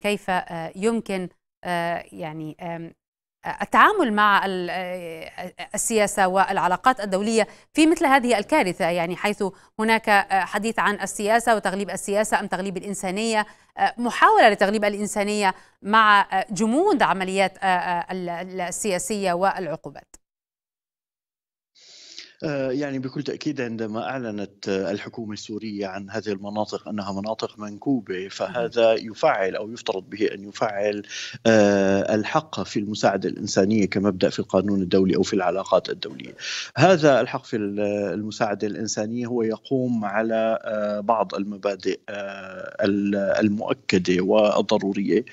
كيف آه، يمكن آه، يعني التعامل مع آه، السياسه والعلاقات الدوليه في مثل هذه الكارثه يعني حيث هناك حديث عن السياسه وتغليب السياسه ام تغليب الانسانيه محاوله لتغليب الانسانيه مع جمود عمليات السياسيه والعقوبات آه، يعني بكل تأكيد عندما أعلنت الحكومة السورية عن هذه المناطق أنها مناطق منكوبة نعم. فهذا يفعل أو يفترض به أن يفعل آه، الحق في المساعدة الإنسانية كمبدأ في القانون الدولي أو في العلاقات الدولية هذا الحق في المساعدة الإنسانية هو يقوم على آه، بعض المبادئ المؤكدة والضرورية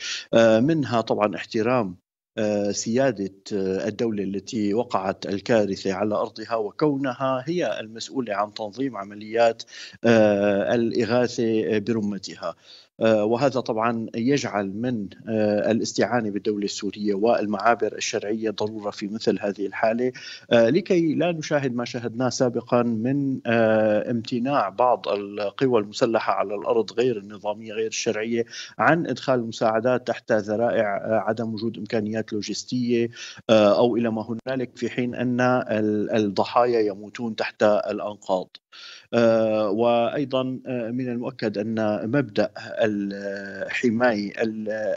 منها طبعا احترام آه، سياده آه، الدوله التي وقعت الكارثه على ارضها وكونها هي المسؤوله عن تنظيم عمليات آه، الاغاثه برمتها. آه، وهذا طبعا يجعل من آه، الاستعانه بالدوله السوريه والمعابر الشرعيه ضروره في مثل هذه الحاله آه، لكي لا نشاهد ما شاهدناه سابقا من امتناع بعض القوى المسلحه على الارض غير النظاميه غير الشرعيه عن ادخال المساعدات تحت ذرائع عدم وجود امكانيات لوجستيه او الى ما هنالك في حين ان الضحايا يموتون تحت الانقاض. آه، وايضا آه، من المؤكد ان مبدا الحمايه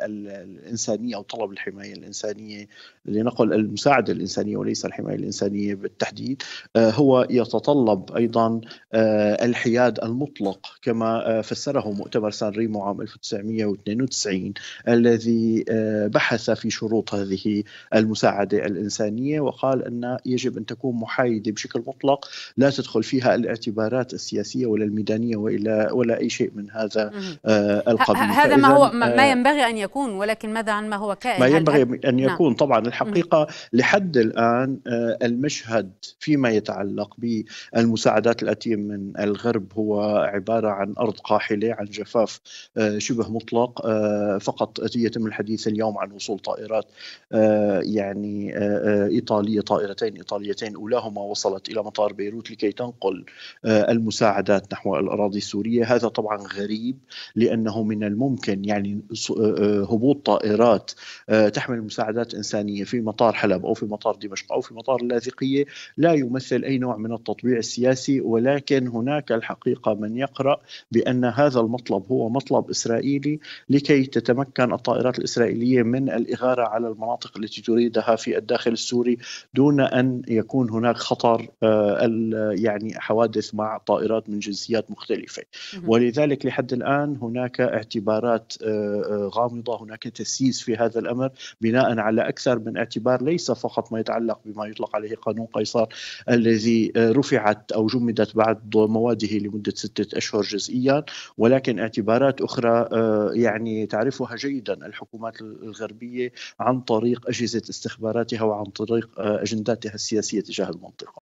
الانسانيه او طلب الحمايه الانسانيه لنقل المساعده الانسانيه وليس الحمايه الانسانيه بالتحديد آه، هو يتطلب ايضا الحياد المطلق كما فسره مؤتمر سان ريمو عام 1992 الذي بحث في شروط هذه المساعده الانسانيه وقال ان يجب ان تكون محايده بشكل مطلق لا تدخل فيها الاعتماد الاعتبارات السياسيه ولا الميدانيه ولا ولا اي شيء من هذا آه، القبيل هذا ما هو آه، ما ينبغي ان يكون ولكن ماذا عن ما هو كائن ما ينبغي ان نعم. يكون نعم. طبعا الحقيقه لحد الان آه، المشهد فيما يتعلق بالمساعدات الاتيه من الغرب هو عباره عن ارض قاحله عن جفاف شبه مطلق فقط يتم الحديث اليوم عن وصول طائرات يعني ايطاليه طائرتين ايطاليتين اولاهما وصلت الى مطار بيروت لكي تنقل آه، المساعدات نحو الأراضي السورية هذا طبعا غريب لأنه من الممكن يعني آه، آه، هبوط طائرات تحمل مساعدات إنسانية في مطار حلب أو في مطار دمشق أو في مطار اللاذقية لا يمثل أي نوع من التطبيع السياسي ولكن هناك الحقيقة من يقرأ بأن هذا المطلب هو مطلب إسرائيلي لكي تتمكن الطائرات الإسرائيلية من الإغارة على المناطق التي تريدها في الداخل السوري دون أن يكون هناك خطر يعني حوادث التحدث مع طائرات من جنسيات مختلفه ولذلك لحد الان هناك اعتبارات آه، آه، غامضه هناك تسييس في هذا الامر بناء على اكثر من اعتبار ليس فقط ما يتعلق بما يطلق عليه قانون قيصر الذي آه، رفعت او جمدت بعض مواده لمده سته اشهر جزئيا ولكن اعتبارات اخرى يعني تعرفها جيدا الحكومات الغربيه عن طريق اجهزه استخباراتها وعن طريق اجنداتها السياسيه تجاه المنطقه.